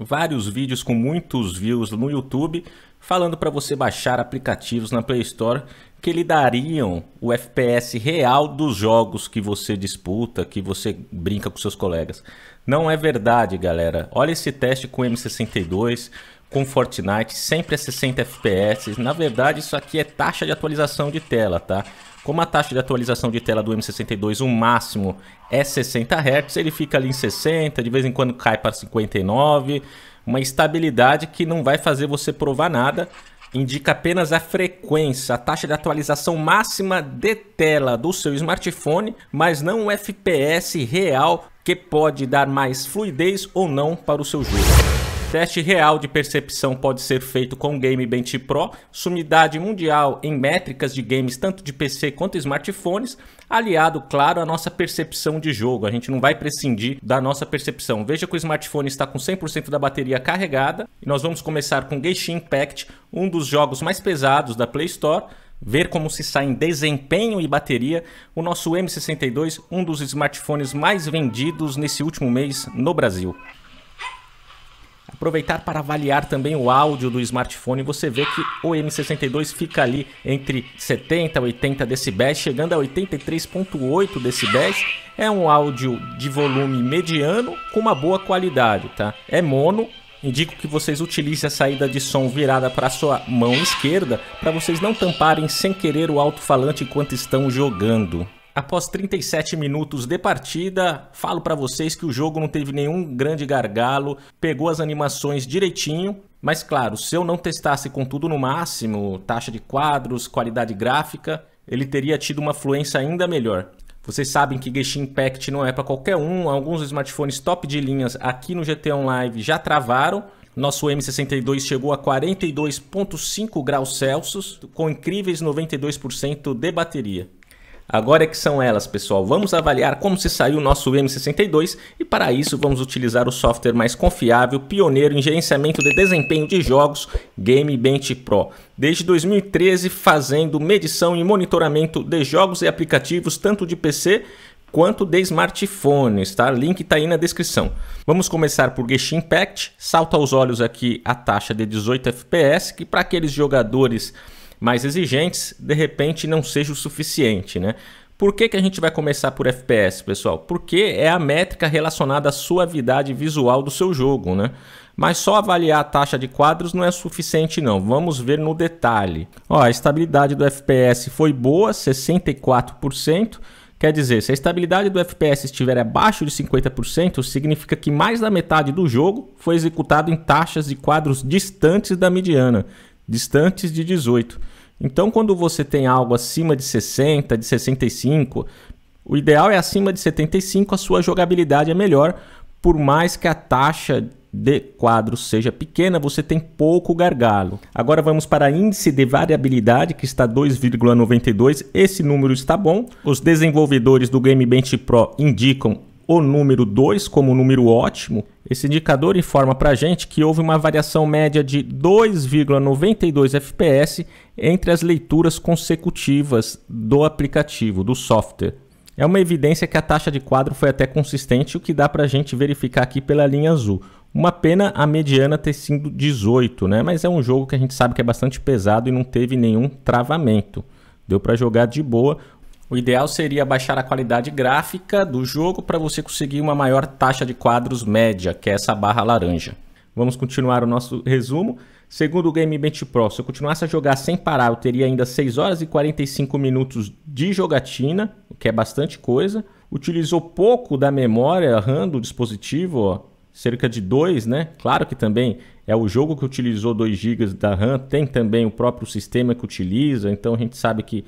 vários vídeos com muitos views no YouTube falando para você baixar aplicativos na Play Store que lhe dariam o FPS real dos jogos que você disputa, que você brinca com seus colegas. Não é verdade, galera. Olha esse teste com o M62, com Fortnite, sempre a 60 FPS. Na verdade, isso aqui é taxa de atualização de tela, tá? Como a taxa de atualização de tela do M62, o máximo é 60 Hz, ele fica ali em 60, de vez em quando cai para 59, uma estabilidade que não vai fazer você provar nada, indica apenas a frequência, a taxa de atualização máxima de tela do seu smartphone, mas não o FPS real que pode dar mais fluidez ou não para o seu jogo. Teste real de percepção pode ser feito com o Game Bench Pro, sumidade mundial em métricas de games tanto de PC quanto smartphones, aliado, claro, à nossa percepção de jogo. A gente não vai prescindir da nossa percepção. Veja que o smartphone está com 100% da bateria carregada e nós vamos começar com Genshin Impact, um dos jogos mais pesados da Play Store ver como se sai em desempenho e bateria o nosso M62, um dos smartphones mais vendidos nesse último mês no Brasil. Aproveitar para avaliar também o áudio do smartphone, você vê que o M62 fica ali entre 70 e 80 decibéis, chegando a 83.8 decibéis. É um áudio de volume mediano com uma boa qualidade, tá? É mono, Indico que vocês utilizem a saída de som virada para sua mão esquerda para vocês não tamparem sem querer o alto-falante enquanto estão jogando após 37 minutos de partida, falo para vocês que o jogo não teve nenhum grande gargalo, pegou as animações direitinho, mas claro, se eu não testasse com tudo no máximo, taxa de quadros, qualidade gráfica, ele teria tido uma fluência ainda melhor. Vocês sabem que Genshin Impact não é para qualquer um, alguns smartphones top de linhas aqui no GT Online já travaram, nosso M62 chegou a 42,5 graus Celsius, com incríveis 92% de bateria. Agora é que são elas, pessoal. Vamos avaliar como se saiu o nosso M62 e para isso vamos utilizar o software mais confiável, pioneiro em gerenciamento de desempenho de jogos, Game Bench Pro. Desde 2013 fazendo medição e monitoramento de jogos e aplicativos tanto de PC quanto de smartphones, tá? Link tá aí na descrição. Vamos começar por Genshin Impact. Salta aos olhos aqui a taxa de 18 FPS, que para aqueles jogadores mais exigentes, de repente não seja o suficiente, né? Por que, que a gente vai começar por FPS, pessoal? Porque é a métrica relacionada à suavidade visual do seu jogo, né? Mas só avaliar a taxa de quadros não é suficiente não, vamos ver no detalhe. Ó, a estabilidade do FPS foi boa, 64%, Quer dizer, se a estabilidade do FPS estiver abaixo de 50%, significa que mais da metade do jogo foi executado em taxas de quadros distantes da mediana distantes de 18. Então, quando você tem algo acima de 60, de 65, o ideal é acima de 75, a sua jogabilidade é melhor, por mais que a taxa de quadros seja pequena, você tem pouco gargalo. Agora vamos para índice de variabilidade, que está 2,92. Esse número está bom. Os desenvolvedores do Game Bench Pro indicam o número 2 como número ótimo, esse indicador informa para a gente que houve uma variação média de 2,92 FPS entre as leituras consecutivas do aplicativo, do software. É uma evidência que a taxa de quadro foi até consistente, o que dá para a gente verificar aqui pela linha azul. Uma pena a mediana ter sido 18, né? mas é um jogo que a gente sabe que é bastante pesado e não teve nenhum travamento. Deu para jogar de boa. O ideal seria baixar a qualidade gráfica do jogo para você conseguir uma maior taxa de quadros média, que é essa barra laranja. Vamos continuar o nosso resumo. Segundo o Game Bench Pro, se eu continuasse a jogar sem parar, eu teria ainda 6 horas e 45 minutos de jogatina, o que é bastante coisa. Utilizou pouco da memória RAM do dispositivo, ó, cerca de 2, né? Claro que também é o jogo que utilizou 2 GB da RAM, tem também o próprio sistema que utiliza, então a gente sabe que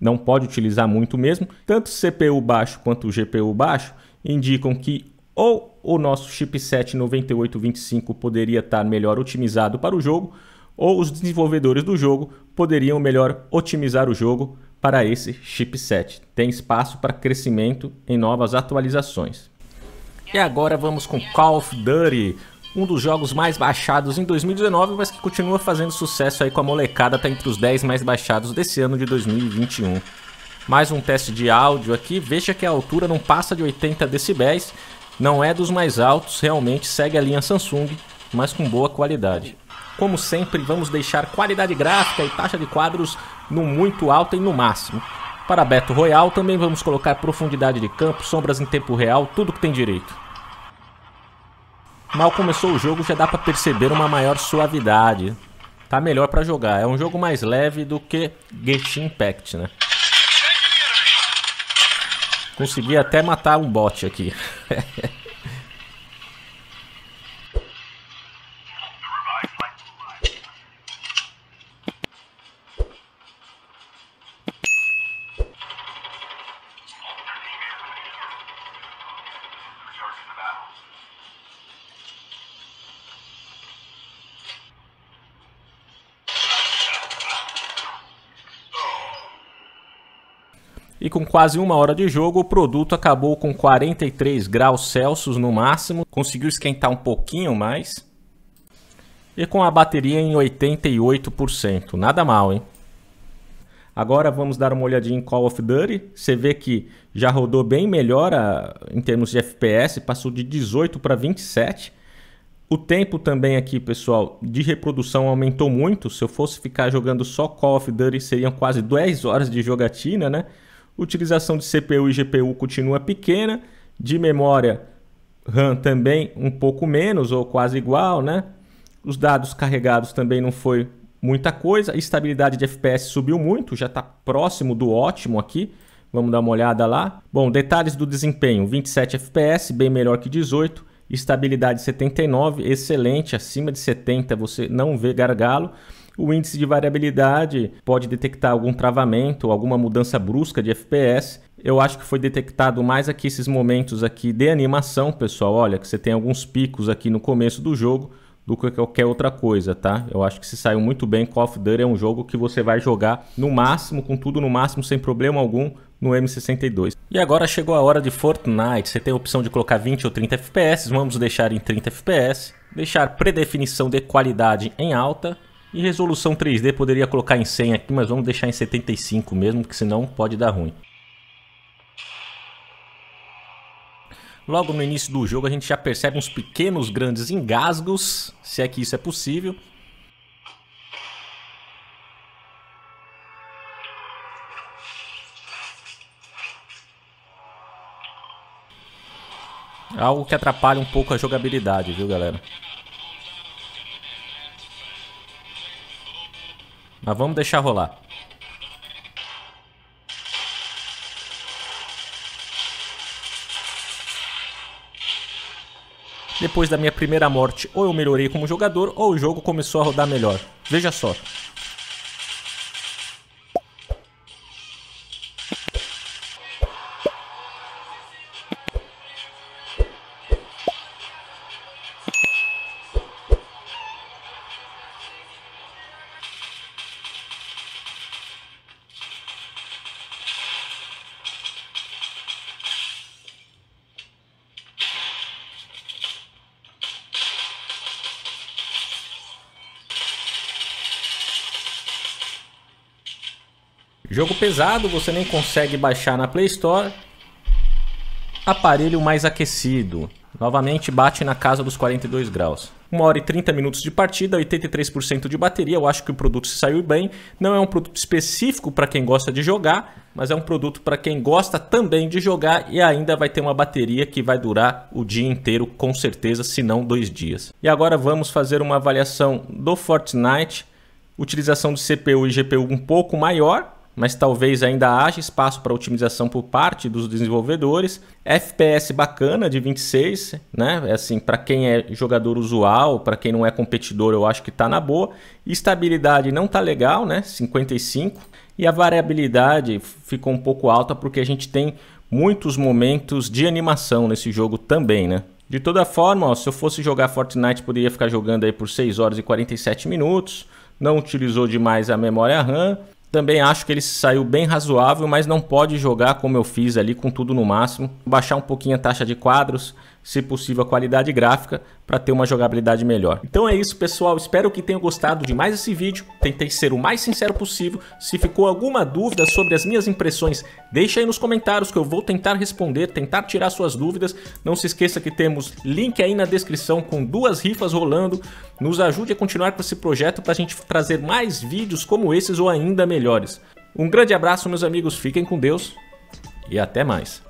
não pode utilizar muito mesmo. Tanto CPU baixo quanto GPU baixo indicam que ou o nosso chipset 9825 poderia estar melhor otimizado para o jogo, ou os desenvolvedores do jogo poderiam melhor otimizar o jogo para esse chipset. Tem espaço para crescimento em novas atualizações. E agora vamos com Call of Duty, um dos jogos mais baixados em 2019, mas que continua fazendo sucesso aí com a molecada, tá entre os 10 mais baixados desse ano de 2021. Mais um teste de áudio aqui, veja que a altura não passa de 80 decibéis, não é dos mais altos, realmente segue a linha Samsung, mas com boa qualidade. Como sempre, vamos deixar qualidade gráfica e taxa de quadros no muito alto e no máximo. Para Beto Royal também vamos colocar profundidade de campo, sombras em tempo real, tudo que tem direito. Mal começou o jogo, já dá para perceber uma maior suavidade. Tá melhor para jogar. É um jogo mais leve do que Genshin Impact, né? Consegui até matar um bot aqui. E com quase uma hora de jogo, o produto acabou com 43 graus Celsius no máximo, conseguiu esquentar um pouquinho mais. E com a bateria em 88%, nada mal, hein? Agora vamos dar uma olhadinha em Call of Duty. Você vê que já rodou bem melhor a, ah, em termos de FPS, passou de 18 para 27. O tempo também aqui, pessoal, de reprodução aumentou muito. Se eu fosse ficar jogando só Call of Duty, seriam quase 10 horas de jogatina, né? Utilização de CPU e GPU continua pequena, de memória RAM também um pouco menos ou quase igual, né? Os dados carregados também não foi muita coisa. A estabilidade de FPS subiu muito, já está próximo do ótimo aqui. Vamos dar uma olhada lá. Bom, detalhes do desempenho: 27 FPS, bem melhor que 18. Estabilidade 79, excelente, acima de 70 você não vê gargalo o índice de variabilidade pode detectar algum travamento, alguma mudança brusca de FPS. Eu acho que foi detectado mais aqui esses momentos aqui de animação, pessoal. Olha, que você tem alguns picos aqui no começo do jogo do que qualquer outra coisa, tá? Eu acho que se saiu muito bem. Call of Duty é um jogo que você vai jogar no máximo, com tudo no máximo, sem problema algum, no M62. E agora chegou a hora de Fortnite. Você tem a opção de colocar 20 ou 30 FPS. Vamos deixar em 30 FPS. Deixar predefinição de qualidade em alta e resolução 3D poderia colocar em 100 aqui, mas vamos deixar em 75 mesmo, porque senão pode dar ruim. Logo no início do jogo a gente já percebe uns pequenos grandes engasgos, se é que isso é possível. Algo que atrapalha um pouco a jogabilidade, viu galera? Mas vamos deixar rolar. Depois da minha primeira morte, ou eu melhorei como jogador, ou o jogo começou a rodar melhor. Veja só. Jogo pesado, você nem consegue baixar na Play Store. Aparelho mais aquecido. Novamente bate na casa dos 42 graus. 1 hora e 30 minutos de partida, 83% de bateria. Eu acho que o produto se saiu bem. Não é um produto específico para quem gosta de jogar, mas é um produto para quem gosta também de jogar e ainda vai ter uma bateria que vai durar o dia inteiro, com certeza, se não dois dias. E agora vamos fazer uma avaliação do Fortnite. Utilização de CPU e GPU um pouco maior, mas talvez ainda haja espaço para otimização por parte dos desenvolvedores. FPS bacana de 26, né? É assim, para quem é jogador usual, para quem não é competidor, eu acho que está na boa. Estabilidade não tá legal, né? 55. E a variabilidade ficou um pouco alta porque a gente tem muitos momentos de animação nesse jogo também, né? De toda forma, ó, se eu fosse jogar Fortnite, poderia ficar jogando aí por 6 horas e 47 minutos. Não utilizou demais a memória RAM também acho que ele saiu bem razoável, mas não pode jogar como eu fiz ali, com tudo no máximo. Baixar um pouquinho a taxa de quadros, se possível, a qualidade gráfica para ter uma jogabilidade melhor. Então é isso, pessoal. Espero que tenham gostado de mais esse vídeo. Tentei ser o mais sincero possível. Se ficou alguma dúvida sobre as minhas impressões, deixa aí nos comentários que eu vou tentar responder, tentar tirar suas dúvidas. Não se esqueça que temos link aí na descrição com duas rifas rolando. Nos ajude a continuar com esse projeto para a gente trazer mais vídeos como esses ou ainda melhores. Um grande abraço, meus amigos. Fiquem com Deus e até mais.